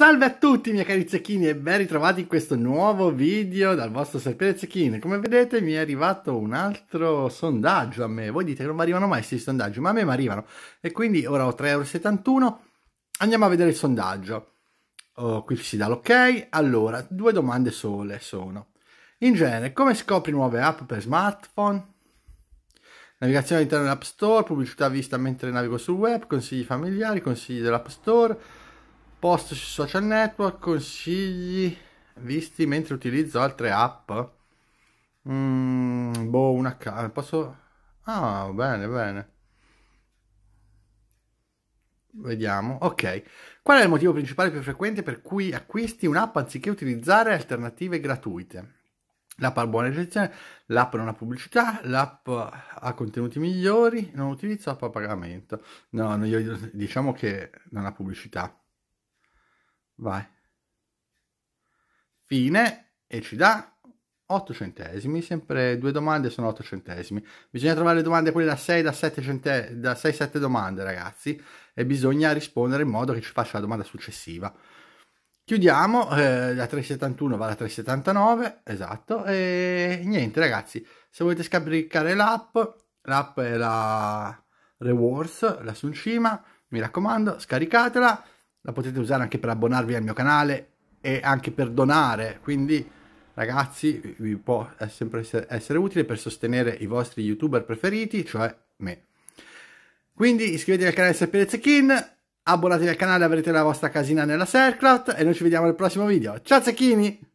Salve a tutti miei cari zecchini e ben ritrovati in questo nuovo video dal vostro sapere zecchini. Come vedete mi è arrivato un altro sondaggio a me. Voi dite che non mi arrivano mai questi sondaggi, ma a me mi arrivano. E quindi ora ho 3,71€. Andiamo a vedere il sondaggio. Oh, qui si dà l'ok. Allora, due domande sole sono. In genere, come scopri nuove app per smartphone? Navigazione all'interno dell'App Store, pubblicità vista mentre navigo sul web, consigli familiari, consigli dell'App Store post sui social network, consigli visti mentre utilizzo altre app. Mm, boh, una ca- eh, posso Ah, bene, bene. Vediamo. Ok. Qual è il motivo principale più frequente per cui acquisti un'app anziché utilizzare alternative gratuite? L'app ha buona recensioni, l'app non ha pubblicità, l'app ha contenuti migliori, non utilizzo app a pagamento. No, io diciamo che non ha pubblicità vai fine e ci dà 8 centesimi, sempre due domande sono 8 centesimi. Bisogna trovare le domande quelle da 6 da 7 centesimi da 6 7 domande, ragazzi, e bisogna rispondere in modo che ci faccia la domanda successiva. Chiudiamo eh, da 371 va alla 379, esatto, e niente, ragazzi, se volete scaricare l'app, l'app è la Rewards, la cima mi raccomando, scaricatela la potete usare anche per abbonarvi al mio canale e anche per donare, quindi ragazzi vi può sempre essere, utile per sostenere i vostri youtuber preferiti, cioè me. Quindi iscrivetevi al canale Sapirezekin, abbonatevi al canale, avrete la vostra casina nella Serclat e noi ci vediamo nel prossimo video. Ciao Zecchini!